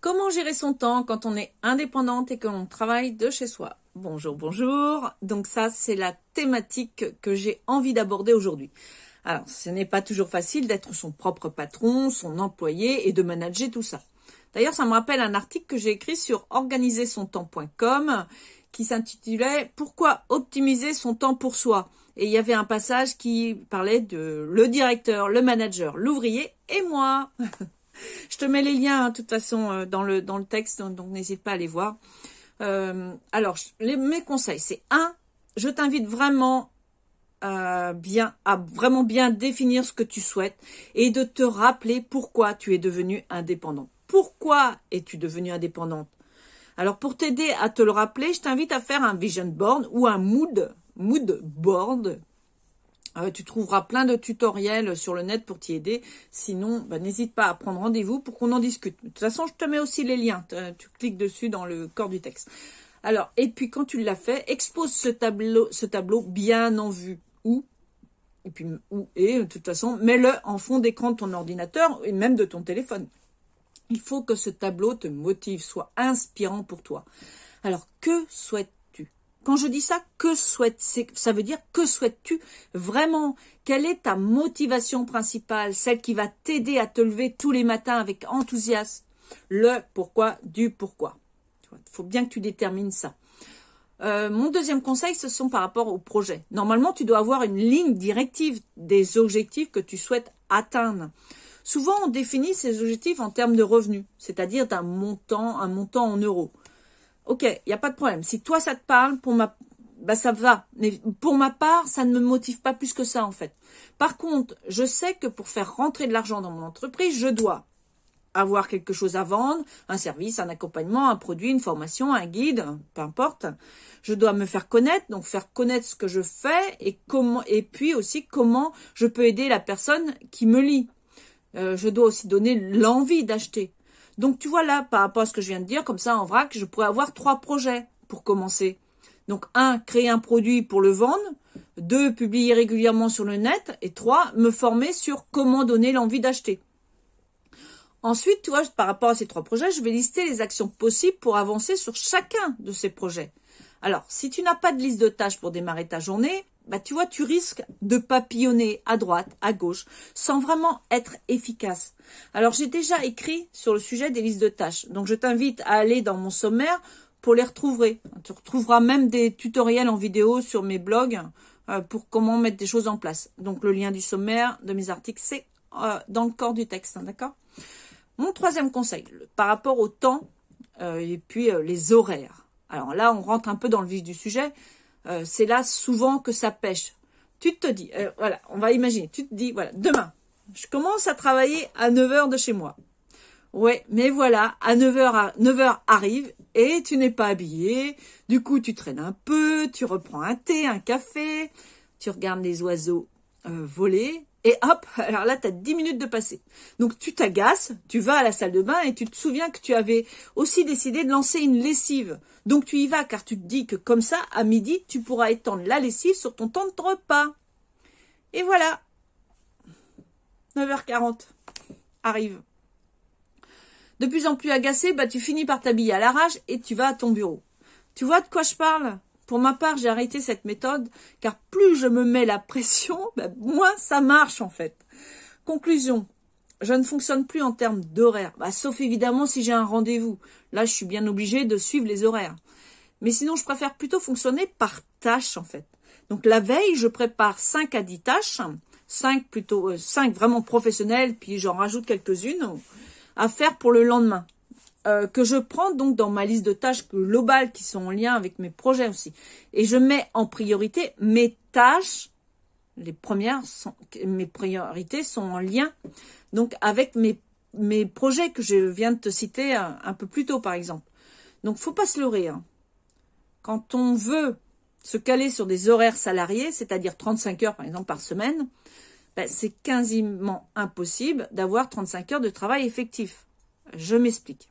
Comment gérer son temps quand on est indépendante et que l'on travaille de chez soi Bonjour, bonjour. Donc ça, c'est la thématique que j'ai envie d'aborder aujourd'hui. Alors, ce n'est pas toujours facile d'être son propre patron, son employé et de manager tout ça. D'ailleurs, ça me rappelle un article que j'ai écrit sur organiser-son-temps.com qui s'intitulait Pourquoi optimiser son temps pour soi Et il y avait un passage qui parlait de le directeur, le manager, l'ouvrier et moi. Je te mets les liens, hein, de toute façon, euh, dans le, dans le texte, donc n'hésite pas à euh, les voir. alors, mes conseils, c'est un, je t'invite vraiment euh, bien, à vraiment bien définir ce que tu souhaites et de te rappeler pourquoi tu es devenu indépendant. Pourquoi es-tu devenu indépendante Alors pour t'aider à te le rappeler, je t'invite à faire un vision board ou un mood, mood board ah tu trouveras plein de tutoriels sur le net pour t'y aider. Sinon, bah, n'hésite pas à prendre rendez-vous pour qu'on en discute. De toute façon, je te mets aussi les liens. Tu cliques dessus dans le corps du texte. Alors, et puis quand tu l'as fait, expose ce tableau, bien en vue. Où et puis où et de toute façon, mets-le en fond d'écran de ton ordinateur et même de ton téléphone. Il faut que ce tableau te motive, soit inspirant pour toi. Alors, que souhaites quand je dis ça, que ça veut dire que souhaites-tu vraiment Quelle est ta motivation principale, celle qui va t'aider à te lever tous les matins avec enthousiasme Le pourquoi du pourquoi. Il faut bien que tu détermines ça. Euh, mon deuxième conseil, ce sont par rapport au projet. Normalement, tu dois avoir une ligne directive des objectifs que tu souhaites atteindre. Souvent, on définit ces objectifs en termes de revenus, c'est-à-dire d'un montant, un montant en euros ok, il n'y a pas de problème. Si toi, ça te parle, pour ma, bah, ça va. Mais pour ma part, ça ne me motive pas plus que ça, en fait. Par contre, je sais que pour faire rentrer de l'argent dans mon entreprise, je dois avoir quelque chose à vendre, un service, un accompagnement, un produit, une formation, un guide, peu importe. Je dois me faire connaître, donc faire connaître ce que je fais et comment, et puis aussi comment je peux aider la personne qui me lit. Euh, je dois aussi donner l'envie d'acheter. Donc tu vois là, par rapport à ce que je viens de dire, comme ça en vrac, je pourrais avoir trois projets pour commencer. Donc un, créer un produit pour le vendre. Deux, publier régulièrement sur le net. Et trois, me former sur comment donner l'envie d'acheter. Ensuite, tu vois, par rapport à ces trois projets, je vais lister les actions possibles pour avancer sur chacun de ces projets. Alors, si tu n'as pas de liste de tâches pour démarrer ta journée, bah, tu vois, tu risques de papillonner à droite, à gauche, sans vraiment être efficace. Alors, j'ai déjà écrit sur le sujet des listes de tâches. Donc, je t'invite à aller dans mon sommaire pour les retrouver. Tu retrouveras même des tutoriels en vidéo sur mes blogs euh, pour comment mettre des choses en place. Donc, le lien du sommaire de mes articles, c'est euh, dans le corps du texte, hein, d'accord Mon troisième conseil, par rapport au temps euh, et puis les horaires. Alors là, on rentre un peu dans le vif du sujet. Euh, c'est là souvent que ça pêche. Tu te dis, euh, voilà, on va imaginer, tu te dis, voilà, demain, je commence à travailler à 9h de chez moi. Ouais, mais voilà, à 9h, 9h arrive et tu n'es pas habillé. Du coup, tu traînes un peu, tu reprends un thé, un café, tu regardes les oiseaux euh, voler, et hop, alors là, tu as 10 minutes de passer. Donc tu t'agaces, tu vas à la salle de bain et tu te souviens que tu avais aussi décidé de lancer une lessive. Donc tu y vas car tu te dis que comme ça, à midi, tu pourras étendre la lessive sur ton temps de repas. Et voilà. 9h40 arrive. De plus en plus agacé, bah, tu finis par t'habiller à l'arrache et tu vas à ton bureau. Tu vois de quoi je parle pour ma part, j'ai arrêté cette méthode car plus je me mets la pression, ben, moins ça marche en fait. Conclusion, je ne fonctionne plus en termes d'horaire, bah, sauf évidemment si j'ai un rendez-vous. Là, je suis bien obligée de suivre les horaires. Mais sinon, je préfère plutôt fonctionner par tâche, en fait. Donc, la veille, je prépare 5 à 10 tâches, 5 plutôt, euh, cinq 5 vraiment professionnelles, puis j'en rajoute quelques-unes à faire pour le lendemain. Euh, que je prends donc dans ma liste de tâches globales qui sont en lien avec mes projets aussi. Et je mets en priorité mes tâches. Les premières sont, mes priorités sont en lien donc avec mes, mes projets que je viens de te citer un, peu plus tôt par exemple. Donc faut pas se leurrer. Hein. Quand on veut se caler sur des horaires salariés, c'est-à-dire 35 heures par exemple par semaine, ben, c'est quasiment impossible d'avoir 35 heures de travail effectif. Je m'explique.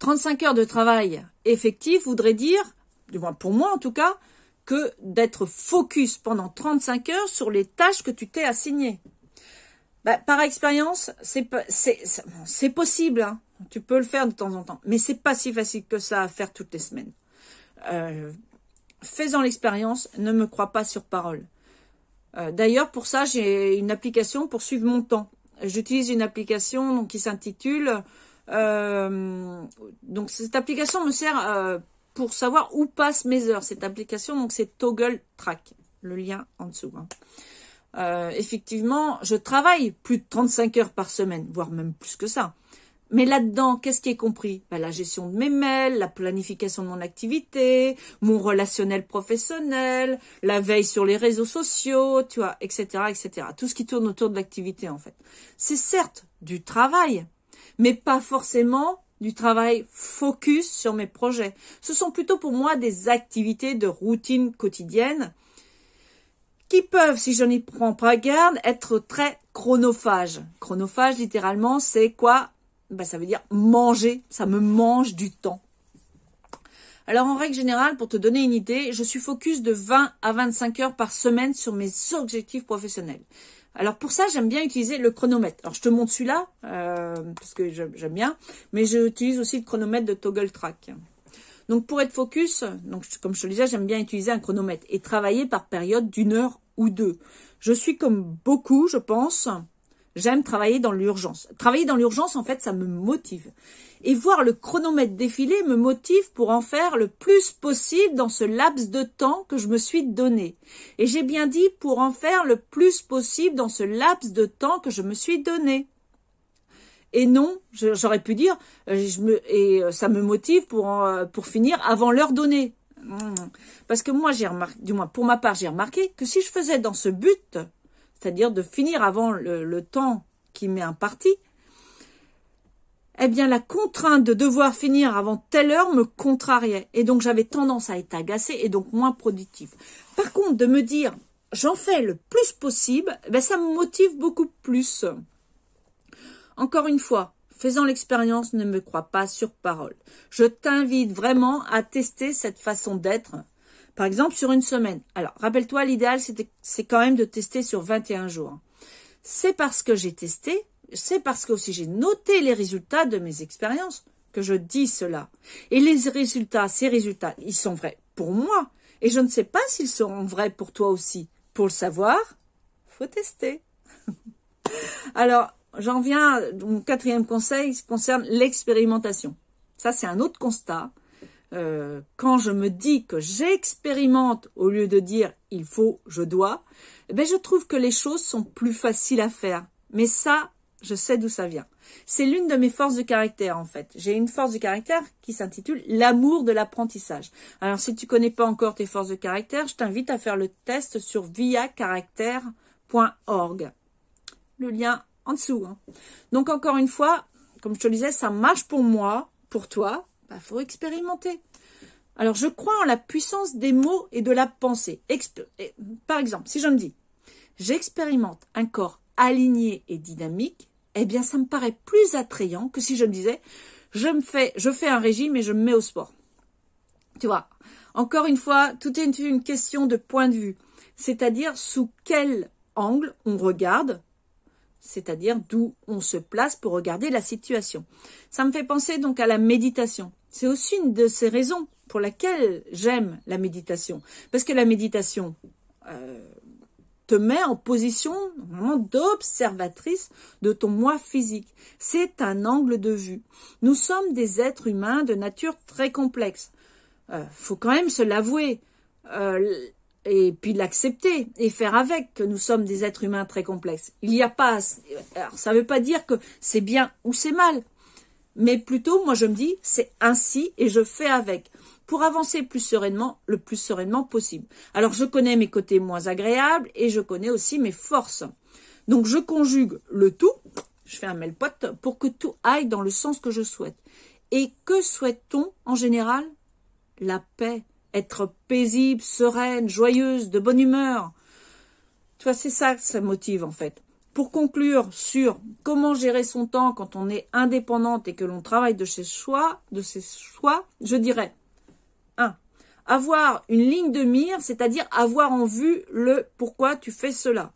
35 heures de travail effectif voudrait dire, du moins pour moi en tout cas, que d'être focus pendant 35 heures sur les tâches que tu t'es assignées. Bah, par expérience, c'est possible, hein. tu peux le faire de temps en temps, mais c'est pas si facile que ça à faire toutes les semaines. Euh, Faisant l'expérience, ne me crois pas sur parole. Euh, d'ailleurs, pour ça, j'ai une application pour suivre mon temps. J'utilise une application qui s'intitule euh, donc cette application me sert euh, pour savoir où passent mes heures. Cette application, donc c'est Toggle Track, le lien en dessous. Hein. Euh, effectivement, je travaille plus de 35 heures par semaine, voire même plus que ça. Mais là-dedans, qu'est-ce qui est compris bah, La gestion de mes mails, la planification de mon activité, mon relationnel professionnel, la veille sur les réseaux sociaux, tu vois, etc., etc. Tout ce qui tourne autour de l'activité, en fait. C'est certes du travail, mais pas forcément du travail focus sur mes projets. Ce sont plutôt pour moi des activités de routine quotidienne qui peuvent, si je n'y prends pas garde, être très chronophage. Chronophage, littéralement, c'est quoi ben, Ça veut dire manger, ça me mange du temps. Alors en règle générale, pour te donner une idée, je suis focus de 20 à 25 heures par semaine sur mes objectifs professionnels. Alors pour ça, j'aime bien utiliser le chronomètre. Alors je te montre celui-là, euh, parce que j'aime bien, mais j'utilise aussi le chronomètre de Toggle Track. Donc pour être focus, donc comme je te le disais, j'aime bien utiliser un chronomètre et travailler par période d'une heure ou deux. Je suis comme beaucoup, je pense, J'aime travailler dans l'urgence. Travailler dans l'urgence, en fait, ça me motive. Et voir le chronomètre défiler me motive pour en faire le plus possible dans ce laps de temps que je me suis donné. Et j'ai bien dit pour en faire le plus possible dans ce laps de temps que je me suis donné. Et non, j'aurais pu dire, euh, et euh, ça me motive pour, euh, pour finir avant l'heure donnée. Hmm. Parce que moi, j'ai remarqué, du moins pour ma part, j'ai remarqué que si je faisais dans ce but, c'est-à-dire de finir avant le, temps qui m'est imparti, eh bien la contrainte de devoir finir avant telle heure me contrariait. Et donc j'avais tendance à être agacée et donc moins productive. Par contre, de me dire j'en fais le plus possible, ben, ça me motive beaucoup plus. Encore une fois, faisant l'expérience, ne me crois pas sur parole. Je t'invite vraiment à tester cette façon d'être par exemple, sur une semaine. Alors, rappelle-toi, l'idéal, c'est quand même de tester sur 21 jours. C'est parce que j'ai testé, c'est parce que aussi j'ai noté les résultats de mes expériences que je dis cela. Et les résultats, ces résultats, ils sont vrais pour moi. Et je ne sais pas s'ils seront vrais pour toi aussi. Pour le savoir, faut tester. Alors, j'en viens, mon quatrième conseil concerne l'expérimentation. Ça, c'est un autre constat. Euh, quand je me dis que j'expérimente au lieu de dire il faut, je dois, eh ben je trouve que les choses sont plus faciles à faire. Mais ça, je sais d'où ça vient. C'est l'une de mes forces de caractère en fait. J'ai une force de caractère qui s'intitule l'amour de l'apprentissage. Alors si tu connais pas encore tes forces de caractère, je t'invite à faire le test sur viacaractère.org. Le lien en dessous. Hein. Donc encore une fois, comme je te le disais, ça marche pour moi, pour toi, il faut expérimenter. Alors, je crois en la puissance des mots et de la pensée. Eh, par exemple, si je me dis, j'expérimente un corps aligné et dynamique, eh bien, ça me paraît plus attrayant que si je me disais, je me fais, je fais un régime et je me mets au sport. Tu vois, encore une fois, tout est une question de point de vue. C'est-à-dire sous quel angle on regarde c'est-à-dire d'où on se place pour regarder la situation. Ça me fait penser donc à la méditation. C'est aussi une de ces raisons pour laquelle j'aime la méditation. Parce que la méditation euh, te met en position d'observatrice de ton moi physique. C'est un angle de vue. Nous sommes des êtres humains de nature très complexe. Euh, faut quand même se l'avouer. Euh, et puis l'accepter et faire avec que nous sommes des êtres humains très complexes. Il n'y a pas. ça ne veut pas dire que c'est bien ou c'est mal, mais plutôt, moi, je me dis, c'est ainsi et je fais avec pour avancer plus sereinement, le plus sereinement possible. Alors, je connais mes côtés moins agréables et je connais aussi mes forces. Donc, je conjugue le tout, je fais un melpot pour que tout aille dans le sens que je souhaite. Et que souhaite-t-on en général La paix être paisible, sereine, joyeuse, de bonne humeur. Tu c'est ça que ça motive en fait. Pour conclure sur comment gérer son temps quand on est indépendante et que l'on travaille de ses soi, de ses choix, je dirais 1. Avoir une ligne de mire, c'est-à-dire avoir en vue le pourquoi tu fais cela.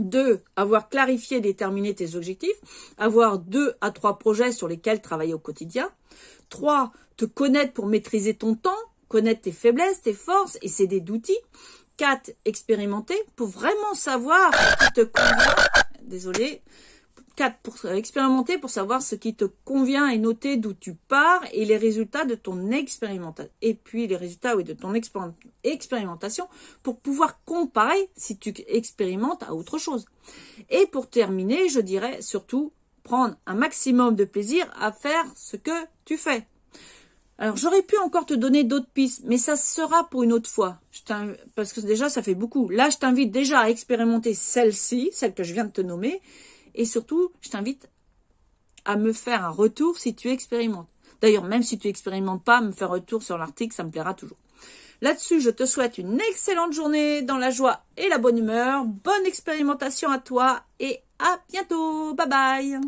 2. Avoir clarifié et déterminé tes objectifs. Avoir deux à trois projets sur lesquels travailler au quotidien. 3. Te connaître pour maîtriser ton temps connaître tes faiblesses, tes forces et des d'outils. 4. Expérimenter pour vraiment savoir ce qui te convient. Désolé. 4. Pour expérimenter pour savoir ce qui te convient et noter d'où tu pars et les résultats de ton expérimentation. Et puis les résultats oui, de ton expérimentation pour pouvoir comparer si tu expérimentes à autre chose. Et pour terminer, je dirais surtout prendre un maximum de plaisir à faire ce que tu fais. Alors, j'aurais pu encore te donner d'autres pistes, mais ça sera pour une autre fois. parce que déjà, ça fait beaucoup. Là, je t'invite déjà à expérimenter celle-ci, celle que je viens de te nommer. Et surtout, je t'invite à me faire un retour si tu expérimentes. D'ailleurs, même si tu expérimentes pas, me faire retour sur l'article, ça me plaira toujours. Là-dessus, je te souhaite une excellente journée dans la joie et la bonne humeur. Bonne expérimentation à toi et à bientôt. Bye bye.